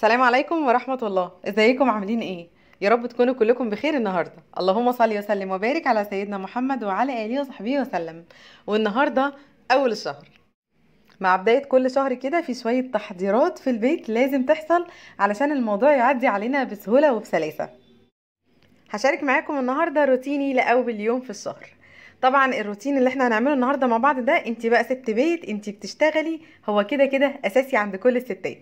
السلام عليكم ورحمة الله ازيكم عاملين ايه يا رب تكونوا كلكم بخير النهاردة اللهم صل وسلم وبارك على سيدنا محمد وعلى آله وصحبه وسلم والنهاردة أول الشهر مع بداية كل شهر كده في شوية تحضيرات في البيت لازم تحصل علشان الموضوع يعدي علينا بسهولة وبسلاسة هشارك معاكم النهاردة روتيني لأول يوم في الشهر طبعا الروتين اللي احنا هنعمله النهارده مع بعض ده انت بقى ست بيت انت بتشتغلي هو كده كده اساسي عند كل الستات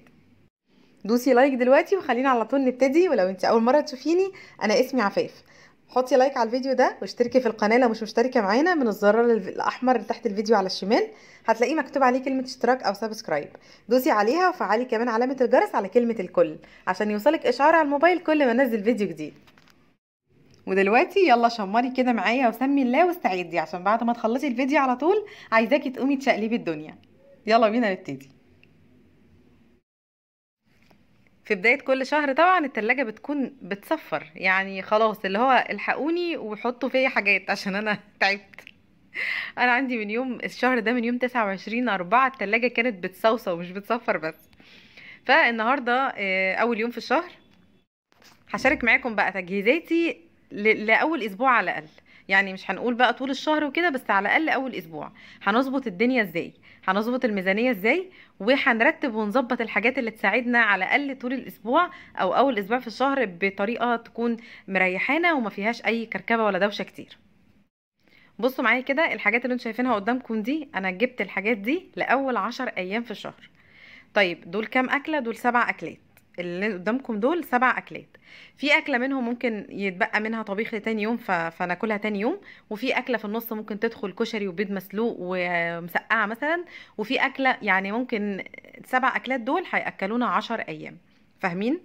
دوسي لايك دلوقتي وخلينا على طول نبتدي ولو انت اول مره تشوفيني انا اسمي عفاف حطي لايك على الفيديو ده واشتركي في القناه لو مش مشتركه معانا من الزرار الاحمر اللي تحت الفيديو على الشمال هتلاقيه مكتوب عليه كلمه اشتراك او سبسكرايب دوسي عليها وفعلي كمان علامه الجرس على كلمه الكل عشان يوصلك اشعار على الموبايل كل ما انزل فيديو جديد ودلوقتي يلا شمري كده معايا وسمي الله واستعدي عشان بعد ما تخلصي الفيديو على طول عايزاكي تقومي تشقلبي الدنيا يلا بينا نبتدي في بداية كل شهر طبعا التلاجة بتكون بتصفر يعني خلاص اللي هو الحقوني وحطوا فيا حاجات عشان انا تعبت انا عندي من يوم الشهر ده من يوم تسعة وعشرين اربعة التلاجة كانت بتصوصو مش بتصفر بس فالنهاردة آه، اول يوم في الشهر هشارك معاكم بقى تجهيزاتي لاول اسبوع على الاقل يعني مش هنقول بقى طول الشهر وكده بس على الاقل اول اسبوع هنظبط الدنيا ازاي هنظبط الميزانيه ازاي وهنرتب ونظبط الحاجات اللي تساعدنا على الاقل طول الاسبوع او اول اسبوع في الشهر بطريقه تكون مريحانا وما فيهاش اي كركبه ولا دوشه كتير بصوا معايا كده الحاجات اللي انتم شايفينها قدامكم دي انا جبت الحاجات دي لاول عشر ايام في الشهر طيب دول كام اكله دول سبع اكلات اللي قدامكم دول سبع اكلات في اكله منهم ممكن يتبقى منها طبيخ لتاني يوم ف... فناكلها تاني يوم وفي اكله في النص ممكن تدخل كشري وبيض مسلوق ومسقعه مثلا وفي اكله يعني ممكن سبع اكلات دول هياكلونا عشر ايام فاهمين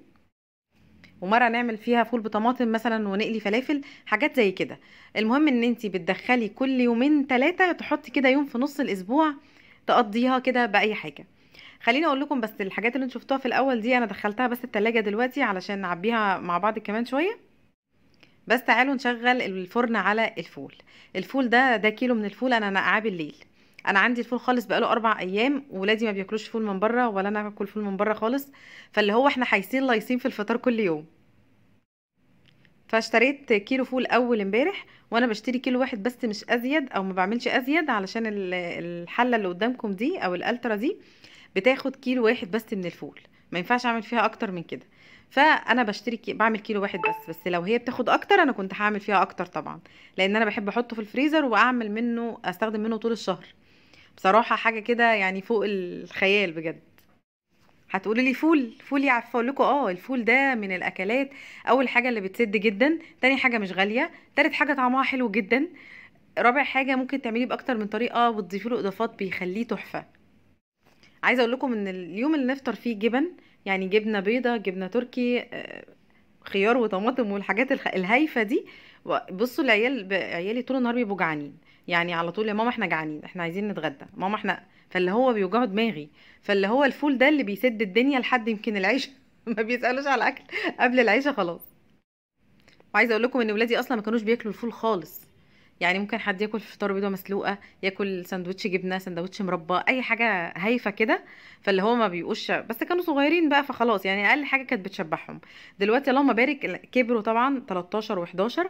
ومره نعمل فيها فول بطماطم مثلا ونقلي فلافل حاجات زي كده المهم ان انت بتدخلي كل يومين ثلاثه تحطي كده يوم في نص الاسبوع تقضيها كده باي حاجه خليني اقول لكم بس الحاجات اللي انتوا شفتوها في الاول دي انا دخلتها بس التلاجة دلوقتي علشان نعبيها مع بعض كمان شويه بس تعالوا نشغل الفرن على الفول الفول ده ده كيلو من الفول انا نقعاه بالليل انا عندي الفول خالص بقاله اربع ايام ولادي ما بياكلوش فول من بره ولا انا باكل فول من بره خالص فاللي هو احنا حايسين لايصين في الفطار كل يوم فاشتريت كيلو فول اول امبارح وانا بشتري كيلو واحد بس مش ازيد او ما بعملش ازيد علشان الحله اللي قدامكم دي او الالترا دي بتاخد كيلو واحد بس من الفول ما ينفعش اعمل فيها اكتر من كده فانا بشتري كي... بعمل كيلو واحد بس بس لو هي بتاخد اكتر انا كنت هعمل فيها اكتر طبعا لان انا بحب احطه في الفريزر واعمل منه استخدم منه طول الشهر بصراحه حاجه كده يعني فوق الخيال بجد هتقولي لي فول فول يعرف اقول لكم اه الفول ده من الاكلات اول حاجه اللي بتسد جدا تاني حاجه مش غاليه تالت حاجه طعمها حلو جدا رابع حاجه ممكن تعمليه باكتر من طريقه وتضيفي له اضافات بيخليه تحفه عايزه اقول لكم ان اليوم اللي نفطر فيه جبن يعني جبنه بيضه جبنه تركي آه، خيار وطماطم والحاجات الهايفه دي بصوا العيال عيالي طول النهار بيبقوا جعانين يعني على طول يا ماما احنا جعانين احنا عايزين نتغدى ماما احنا فاللي هو بيوجعوا دماغي فاللي هو الفول ده اللي بيسد الدنيا لحد يمكن العيشه ما بيسالوش على اكل قبل العيشه خلاص وعايزه اقول لكم ان ولادي اصلا ما كانوش بياكلوا الفول خالص يعني ممكن حد ياكل فطار بيضه مسلوقه ياكل سندوتش جبنه سندوتش مربى اي حاجه هايفه كده فاللي هو ما بيقوش بس كانوا صغيرين بقى فخلاص يعني اقل حاجه كانت بتشبعهم دلوقتي اللهم بارك كبروا طبعا 13 و11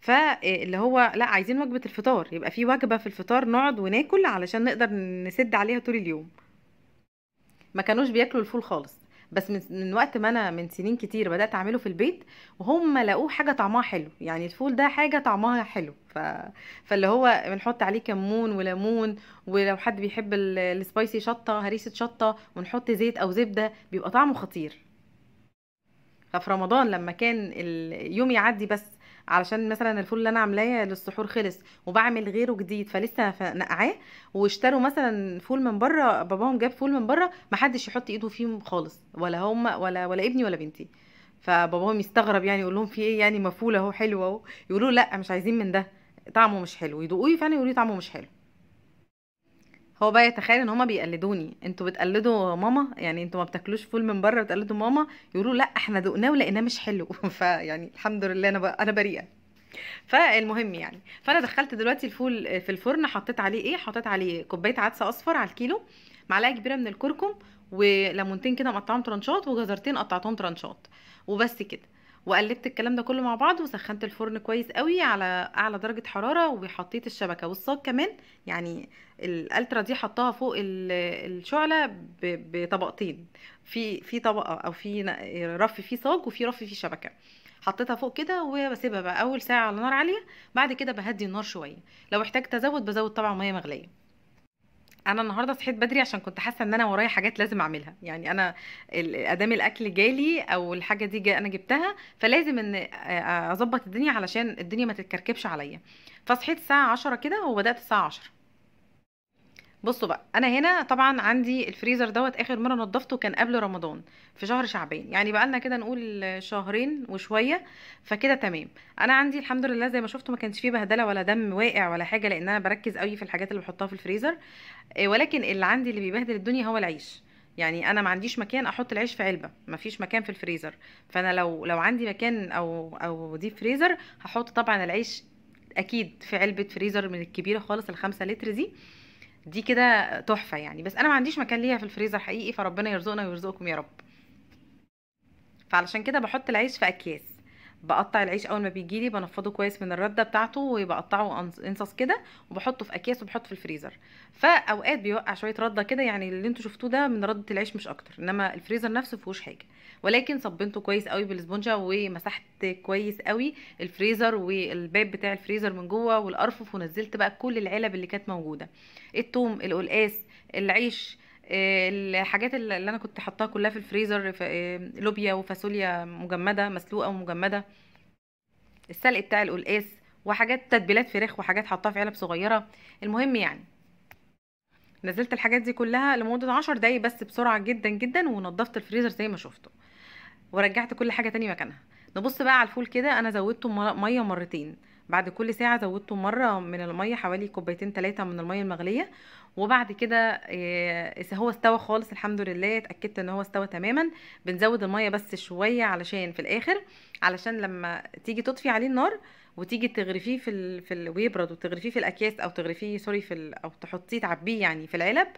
فاللي هو لا عايزين وجبه الفطار يبقى في وجبه في الفطار نقعد وناكل علشان نقدر نسد عليها طول اليوم ما كانوش بياكلوا الفول خالص بس من, من وقت ما انا من سنين كتير بدات اعمله في البيت وهم لقوه حاجه طعمها حلو يعني الفول ده حاجه طعمها حلو ف... فاللي هو بنحط عليه كمون وليمون ولو حد بيحب السبايسي شطه هريسه شطه ونحط زيت او زبده بيبقى طعمه خطير ففي رمضان لما كان اليوم يعدي بس علشان مثلا الفول اللي انا عاملاه للسحور خلص وبعمل غيره جديد فلسه نقعاه واشتروا مثلا فول من بره باباهم جاب فول من بره محدش يحط ايده فيهم خالص ولا هم ولا ولا ابني ولا بنتي فباباهم يستغرب يعني يقول لهم في ايه يعني مفول اهو حلو اهو يقولوا لا مش عايزين من ده طعمه مش حلو يدوقوه فعلا يقولوا طعمه مش حلو هو بقى يتخيل ان هما بيقلدوني انتوا بتقلدوا ماما يعني انتوا ما بتاكلوش فول من بره بتقلدوا ماما يقولوا لا احنا ذقناه ولقيناه مش حلو فيعني الحمد لله انا بقى انا بريئه فالمهم يعني فانا دخلت دلوقتي الفول في الفرن حطيت عليه ايه حطيت عليه كوبايه عدس اصفر على الكيلو معلقه كبيره من الكركم وليمونتين كده مقطعهم ترانشات وجزرتين قطعتهم ترانشات وبس كده وقلبت الكلام ده كله مع بعض وسخنت الفرن كويس قوي على اعلى درجه حراره وحطيت الشبكه والصاج كمان يعني الالترا دي حطاها فوق الشعله بطبقتين في في طبقه او في رف فيه صاج وفي رف فيه شبكه حطيتها فوق كده وبسيبها بقى اول ساعه على نار عاليه بعد كده بهدي النار شويه لو احتاجت ازود بزود طبعا ميه مغليه انا النهارده صحيت بدري عشان كنت حاسه ان انا ورايا حاجات لازم اعملها يعني انا ادام الاكل جالي او الحاجه دي انا جبتها فلازم ان اظبط الدنيا علشان الدنيا ما تتكركبش عليا فصحيت الساعه 10 كده وبدات الساعه 10 بصوا بقى انا هنا طبعا عندي الفريزر دوت اخر مره نضفته كان قبل رمضان في شهر شعبان يعني بقى لنا كده نقول شهرين وشويه فكده تمام انا عندي الحمد لله زي ما شفتوا ما كانش فيه بهدله ولا دم واقع ولا حاجه لان انا بركز قوي في الحاجات اللي بحطها في الفريزر آه، ولكن اللي عندي اللي بيبهدل الدنيا هو العيش يعني انا ما عنديش مكان احط العيش في علبه ما فيش مكان في الفريزر فانا لو لو عندي مكان او او دي فريزر هحط طبعا العيش اكيد في علبه فريزر من الكبيره خالص الخمسة لتر دي دي كده تحفه يعني بس انا ما عنديش مكان ليها في الفريزر حقيقي فربنا يرزقنا ويرزقكم يا رب فعلشان كده بحط العيش في اكياس بقطع العيش اول ما بيجي لي بنفضه كويس من الرده بتاعته وبقطعه انصص كده وبحطه في اكياس وبحطه في الفريزر فاوقات بيوقع شويه رده كده يعني اللي انتوا شفتوه ده من رده العيش مش اكتر انما الفريزر نفسه فيهوش حاجه ولكن صبنته كويس قوي بالاسبونجه ومسحت كويس قوي الفريزر والباب بتاع الفريزر من جوه والارفف ونزلت بقى كل العلب اللي كانت موجوده التوم القلقاس العيش الحاجات اللي انا كنت حطاها كلها في الفريزر لوبيا وفاصوليا مجمده مسلوقه ومجمده السلق بتاع القلقاس وحاجات تتبيلات فراخ وحاجات حطاها في علب صغيره المهم يعني نزلت الحاجات دي كلها لمده عشر دقايق بس بسرعه جدا جدا ونضفت الفريزر زي ما شفته ورجعت كل حاجه تاني مكانها نبص بقى على الفول كده انا زودته ميه مرتين بعد كل ساعه زودته مره من الميه حوالي كوبايتين ثلاثه من الميه المغليه وبعد كده آه، هو استوى خالص الحمد لله اتاكدت ان هو استوى تماما بنزود الميه بس شويه علشان في الاخر علشان لما تيجي تطفي عليه النار وتيجي تغرفيه في في ويبرد وتغرفيه في الاكياس او تغرفيه سوري في او تحطيه تعبيه يعني في العلب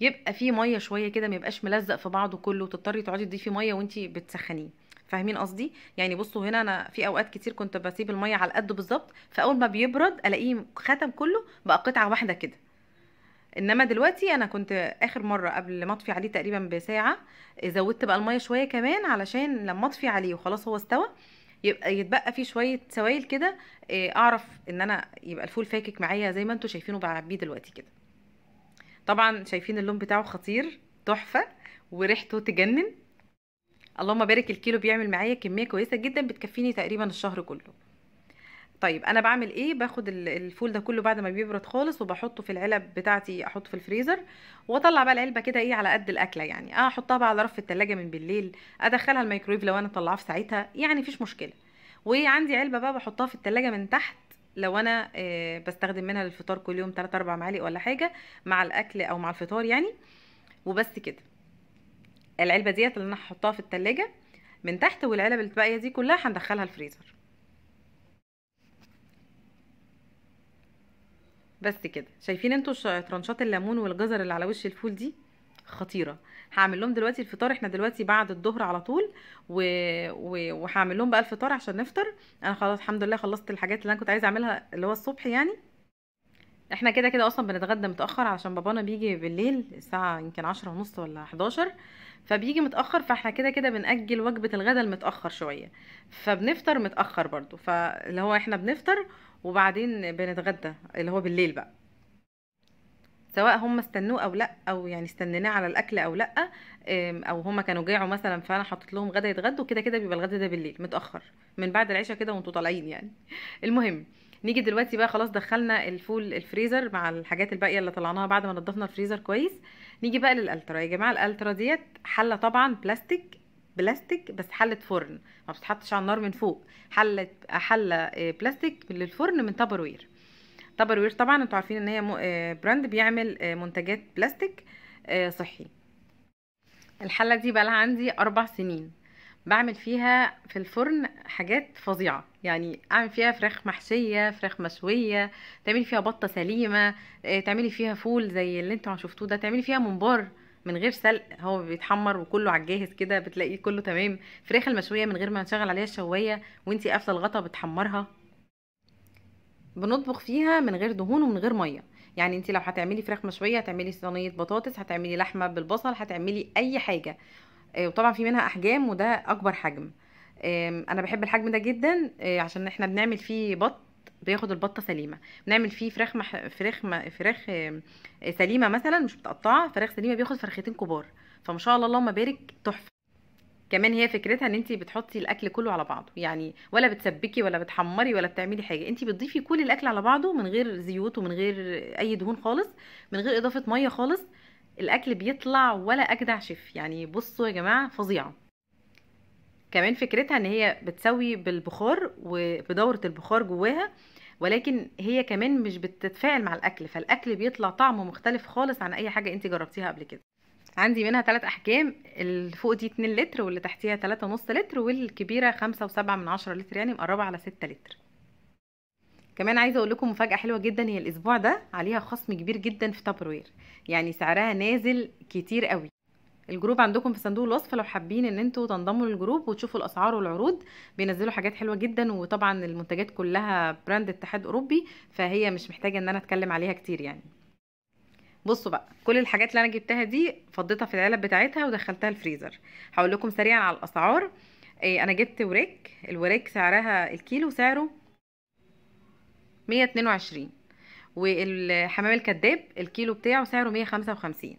يبقى فيه ميه شويه كده ما يبقاش ملزق في بعضه كله وتضطري تقعدي تضيفي ميه وانتي بتسخنيه فاهمين قصدي يعني بصوا هنا انا في اوقات كتير كنت بسيب الميه على قد بالظبط فاول ما بيبرد الاقيه ختم كله بقى قطعه واحده كده انما دلوقتي انا كنت اخر مره قبل ما اطفي عليه تقريبا بساعه زودت بقى الميه شويه كمان علشان لما اطفي عليه وخلاص هو استوى يبقى يتبقى فيه شويه سوائل كده آه، اعرف ان انا يبقى الفول فاكك معايا زي ما انتم شايفينه بعبيه دلوقتي كده طبعا شايفين اللون بتاعه خطير تحفه وريحته تجنن اللهم بارك الكيلو بيعمل معايا كميه كويسه جدا بتكفيني تقريبا الشهر كله طيب انا بعمل ايه باخد الفول ده كله بعد ما بيبرد خالص وبحطه في العلب بتاعتي احطه في الفريزر واطلع بقى العلبه كده ايه على قد الاكله يعني اه احطها بقى على رف التلاجة من بالليل ادخلها الميكرويف لو انا طلعها في ساعتها يعني مفيش مشكله وعندي علبه بقى بحطها في التلاجة من تحت لو انا آه، بستخدم منها للفطار كل يوم 3 4 معالق ولا حاجه مع الاكل او مع الفطار يعني وبس كده العلبه ديت اللي انا هحطها في التلاجة من تحت والعلب الباقيه دي كلها هندخلها الفريزر بس كده شايفين انتوا ترانشات الليمون والجزر اللي على وش الفول دي خطيره هعمل لهم دلوقتي الفطار احنا دلوقتي بعد الظهر على طول و... و... وهعمل لهم بقى الفطار عشان نفطر انا خلاص الحمد لله خلصت الحاجات اللي انا كنت عايزه اعملها اللي هو الصبح يعني احنا كده كده اصلا بنتغدى متاخر عشان بابانا بيجي بالليل الساعه يمكن عشرة ونص ولا 11 فبيجي متاخر فاحنا كده كده بنأجل وجبه الغدا المتاخر شويه فبنفطر متاخر برضو فاللي هو احنا بنفطر وبعدين بنتغدى اللي هو بالليل بقى سواء هم استنوه او لا او يعني استنيناه على الاكل او لا او هم كانوا جاعوا مثلا فانا حطيت لهم غدا يتغدوا كده كده بيبقى الغدا ده بالليل متاخر من بعد العشاء كده وانتوا طالعين يعني المهم نيجي دلوقتي بقى خلاص دخلنا الفول الفريزر مع الحاجات الباقيه اللي طلعناها بعد ما نضفنا الفريزر كويس نيجي بقى للالترا يا جماعه الالترا ديت حله طبعا بلاستيك بلاستيك بس حله فرن ما بتتحطش على النار من فوق حله حله آه، بلاستيك للفرن من تابروير وير طبعا انتوا عارفين ان هي آه، براند بيعمل آه، منتجات بلاستيك صحي الحله دي بقى لها عندي اربع سنين بعمل فيها في الفرن حاجات فظيعه يعني اعمل فيها فراخ محشيه فراخ مشويه تعملي فيها بطه سليمه آه، تعملي فيها فول زي اللي انتوا شفتوه ده تعملي فيها ممبار من غير سلق هو بيتحمر وكله على الجاهز كده بتلاقيه كله تمام فراخ المشويه من غير ما نشغل عليها الشوايه وانتي قافله الغطا بتحمرها بنطبخ فيها من غير دهون ومن غير ميه يعني انتي لو هتعملي فراخ مشويه هتعملي صينيه بطاطس هتعملي لحمه بالبصل هتعملي اي حاجه آه، وطبعا في منها احجام وده اكبر حجم انا بحب الحجم ده جدا آه، عشان احنا بنعمل فيه بط بياخد البطه سليمه بنعمل فيه فراخ مح... فراخ م... فراخ آه، سليمه مثلا مش متقطعه فراخ سليمه بياخد فرختين كبار فما شاء الله اللهم بارك تحفه كمان هي فكرتها ان انت بتحطي الاكل كله على بعضه يعني ولا بتسبكي ولا بتحمري ولا بتعملي حاجه انت بتضيفي كل الاكل على بعضه من غير زيوت ومن غير اي دهون خالص من غير اضافه ميه خالص الاكل بيطلع ولا اجدع شيف يعني بصوا يا جماعه فظيعه كمان فكرتها ان هي بتسوي بالبخار وبدوره البخار جواها ولكن هي كمان مش بتتفاعل مع الاكل فالاكل بيطلع طعمه مختلف خالص عن اي حاجه انت جربتيها قبل كده عندي منها ثلاث احجام اللي فوق دي 2 لتر واللي تحتيها 3.5 لتر والكبيره 5.7 من 10 لتر يعني مقربه على 6 لتر كمان عايزه اقول لكم مفاجاه حلوه جدا هي الاسبوع ده عليها خصم كبير جدا في تابروير يعني سعرها نازل كتير قوي الجروب عندكم في صندوق الوصف لو حابين ان انتوا تنضموا للجروب وتشوفوا الاسعار والعروض بينزلوا حاجات حلوه جدا وطبعا المنتجات كلها براند اتحاد اوروبي فهي مش محتاجه ان انا اتكلم عليها كتير يعني بصوا بقى كل الحاجات اللي انا جبتها دي فضيتها في العلب بتاعتها ودخلتها الفريزر هقول لكم سريعا على الاسعار ايه انا جبت وراك الوراك سعرها الكيلو سعره 122 والحمام الكذاب الكيلو بتاعه سعره 155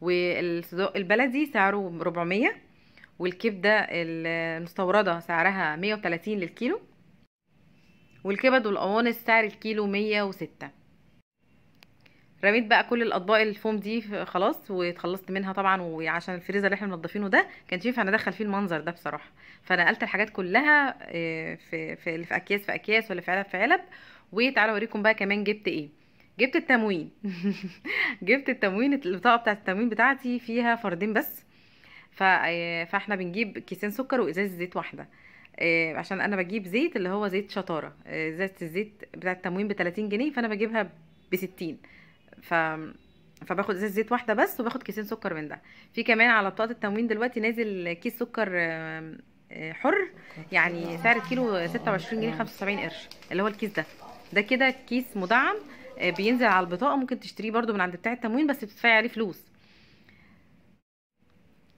والصدق البلدي سعره 400 والكبدة المستوردة سعرها 130 للكيلو والكبد والقوانص سعر الكيلو 106 رميت بقى كل الاطباق الفوم دي خلاص واتخلصت منها طبعا وعشان الفريزر اللي احنا منضفينه ده شايف ينفع ندخل فيه المنظر ده بصراحه فنقلت الحاجات كلها آه، في في اللي في اكياس في اكياس واللي في علب في علب وتعالى اوريكم بقى كمان جبت ايه جبت التموين جبت التموين البطاقه بتاعه التموين بتاعتي فيها فردين بس ف... آه، فاحنا بنجيب كيسين سكر وازاز زيت واحده آه، عشان انا بجيب زيت اللي هو زيت شطاره آه، ازازه الزيت بتاع التموين ب 30 جنيه فانا بجيبها ب 60 ف فباخد ازازه زيت واحده بس وباخد كيسين سكر من ده في كمان على بطاقه التموين دلوقتي نازل كيس سكر حر يعني سعر الكيلو 26 جنيه 75 قرش اللي هو الكيس ده ده كده كيس مدعم آه، بينزل على البطاقه ممكن تشتريه برده من عند بتاع التموين بس بتدفعي عليه فلوس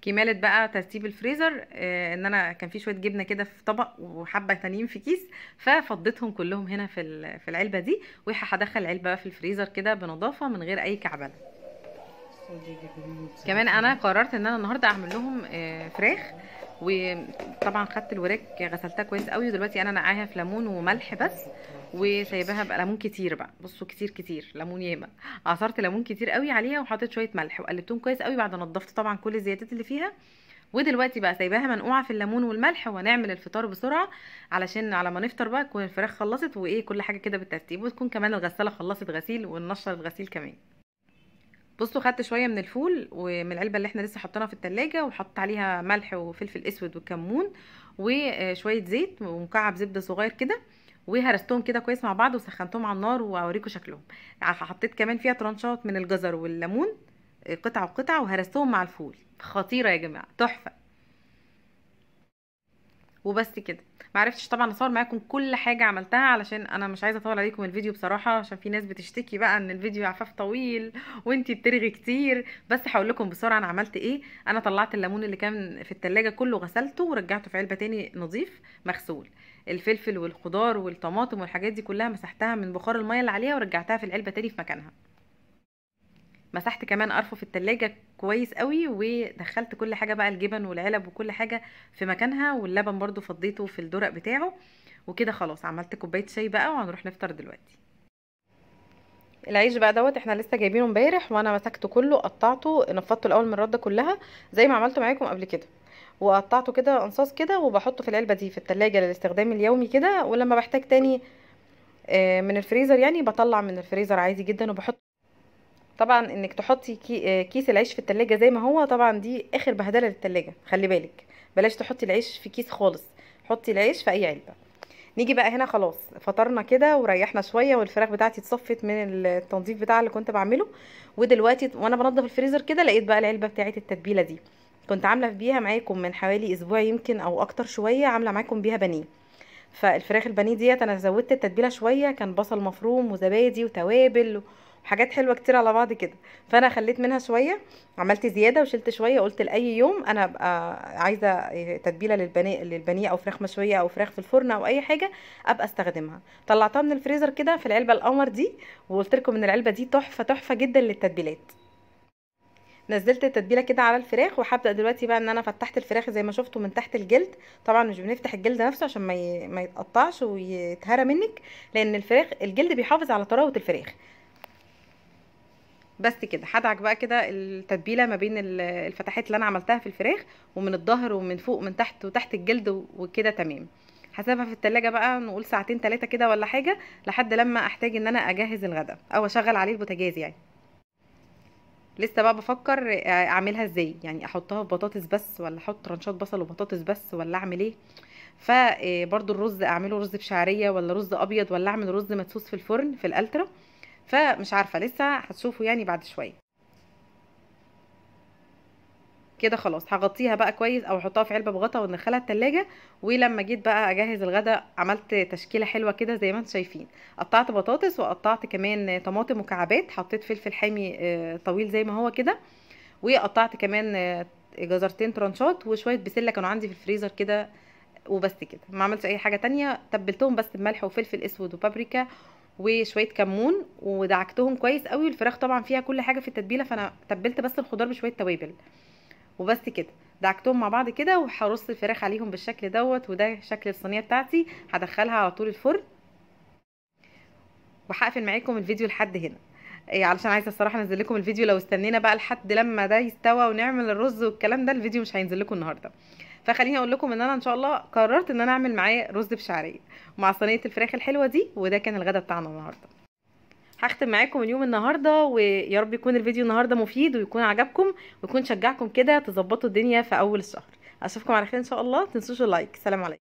كمالة بقى ترتيب الفريزر آه ان انا كان في شويه جبنه كده في طبق وحبه تانيين في كيس ففضيتهم كلهم هنا في في العلبه دي وهدخل العلبه بقى في الفريزر كده بنظافه من غير اي كعبله كمان انا قررت ان انا النهارده اعمل لهم آه فراخ وطبعا خدت الوراك غسلتها كويس قوي ودلوقتي انا نقعاها في ليمون وملح بس وسايباها بقى كتير بقى بصوا كتير كتير ليمون ياما عصرت ليمون كتير قوي عليها وحطيت شويه ملح وقلبتهم كويس قوي بعد نضفت طبعا كل الزيادات اللي فيها ودلوقتي بقى سايباها منقوعه في الليمون والملح وهنعمل الفطار بسرعه علشان على ما نفطر بقى تكون الفراخ خلصت وايه كل حاجه كده بالترتيب وتكون كمان الغساله خلصت غسيل ونشرت الغسيل كمان بصوا خدت شويه من الفول ومن العلبه اللي احنا لسه حاطينها في التلاجة وحطيت عليها ملح وفلفل اسود وكمون وشويه زيت ومكعب زبده صغير كده وهرستهم كده كويس مع بعض وسخنتهم على النار واوريكم شكلهم حطيت كمان فيها ترانشات من الجزر والليمون آه، قطعه وقطعه وهرستهم مع الفول خطيره يا جماعه تحفه وبس كده معرفتش طبعا اصور معاكم كل حاجه عملتها علشان انا مش عايزه اطول عليكم الفيديو بصراحه عشان في ناس بتشتكي بقى ان الفيديو عفاف طويل وانتي بترغي كتير بس هقول لكم بسرعه انا عملت ايه انا طلعت الليمون اللي كان في التلاجة كله غسلته ورجعته في علبه تاني نظيف مغسول الفلفل والخضار والطماطم والحاجات دي كلها مسحتها من بخار الميه اللي عليها ورجعتها في العلبه تاني في مكانها مسحت كمان أرفف التلاجة كويس قوي ودخلت كل حاجة بقى الجبن والعلب وكل حاجة في مكانها واللبن برضو فضيته في الدرق بتاعه وكده خلاص عملت كوباية شاي بقى وهنروح نفطر دلوقتي العيش بقى دوت احنا لسه جايبينه امبارح وانا مسكته كله قطعته نفضته الاول من الرده كلها زي ما عملته معاكم قبل كده وقطعته كده انصاص كده وبحطه في العلبه دي في التلاجة للاستخدام اليومي كده ولما بحتاج تاني آه، من الفريزر يعني بطلع من الفريزر عادي جدا وبحط طبعا انك تحطي كيس العيش في التلاجة زي ما هو طبعا دي اخر بهدله للتلاجة خلي بالك بلاش تحطي العيش في كيس خالص حطي العيش في اي علبه نيجي بقى هنا خلاص فطرنا كده وريحنا شويه والفراخ بتاعتي اتصفت من التنظيف بتاع اللي كنت بعمله ودلوقتي وانا بنضف الفريزر كده لقيت بقى العلبه بتاعه التتبيله دي كنت عامله بيها معاكم من حوالي اسبوع يمكن او اكتر شويه عامله معاكم بيها بانيه فالفراخ البانيه ديت انا زودت التتبيله شويه كان بصل مفروم وزبادي وتوابل حاجات حلوه كتير على بعض كده فانا خليت منها شويه عملت زياده وشلت شويه قلت لاي يوم انا ابقى عايزه تتبيله للبني للبانيه او فراخ مشويه او فراخ في الفرن او اي حاجه ابقى استخدمها طلعتها من الفريزر كده في العلبه القمر دي وقلت لكم ان العلبه دي تحفه تحفه جدا للتتبيلات نزلت التتبيله كده على الفراخ وهبدا دلوقتي بقى ان انا فتحت الفراخ زي ما شفتوا من تحت الجلد طبعا مش بنفتح الجلد نفسه عشان ما ما يتقطعش ويتهرى منك لان الفراخ الجلد بيحافظ على طراوه الفراخ بس كده هدعك بقى كده التتبيله ما بين الفتحات اللي انا عملتها في الفراخ ومن الظهر ومن فوق ومن تحت وتحت الجلد وكده تمام هسيبها في التلاجة بقى نقول ساعتين ثلاثة كده ولا حاجة لحد لما احتاج ان انا اجهز الغدا او اشغل عليه البوتاجاز يعني لسه بقى بفكر اعملها ازاي يعني احطها في بطاطس بس ولا احط رانشات بصل وبطاطس بس ولا اعمل ايه فبرضو آه، الرز اعمله رز بشعريه ولا رز ابيض ولا اعمل رز مدسوس في الفرن في الالترا فمش عارفه لسه هتشوفوا يعني بعد شويه كده خلاص هغطيها بقى كويس او احطها في علبه بغطا وندخلها التلاجة ولما جيت بقى اجهز الغداء عملت تشكيله حلوه كده زي ما انتم شايفين قطعت بطاطس وقطعت كمان طماطم مكعبات حطيت فلفل حامي آه، طويل زي ما هو كده وقطعت كمان آه، جزرتين ترانشات وشويه بسله كانوا عندي في الفريزر كده وبس كده ما عملتش اي حاجه تانية تبلتهم بس بملح وفلفل اسود وبابريكا وشويه كمون ودعكتهم كويس قوي الفراخ طبعا فيها كل حاجه في التتبيله فانا تبلت بس الخضار بشويه توابل وبس كده دعكتهم مع بعض كده وهرص الفراخ عليهم بالشكل دوت وده شكل الصينيه بتاعتي هدخلها على طول الفرن وهقفل معاكم الفيديو لحد هنا إيه علشان عايزه الصراحه انزل لكم الفيديو لو استنينا بقى لحد لما ده يستوى ونعمل الرز والكلام ده الفيديو مش هينزل لكم النهارده فخليني اقول لكم ان انا ان شاء الله قررت ان انا اعمل معايا رز بشعريه مع صينيه الفراخ الحلوه دي وده كان الغدا بتاعنا النهارده هختم معاكم اليوم النهارده ويا رب يكون الفيديو النهارده مفيد ويكون عجبكم ويكون شجعكم كده تظبطوا الدنيا في اول الشهر اشوفكم على خير ان شاء الله تنسوش اللايك سلام عليكم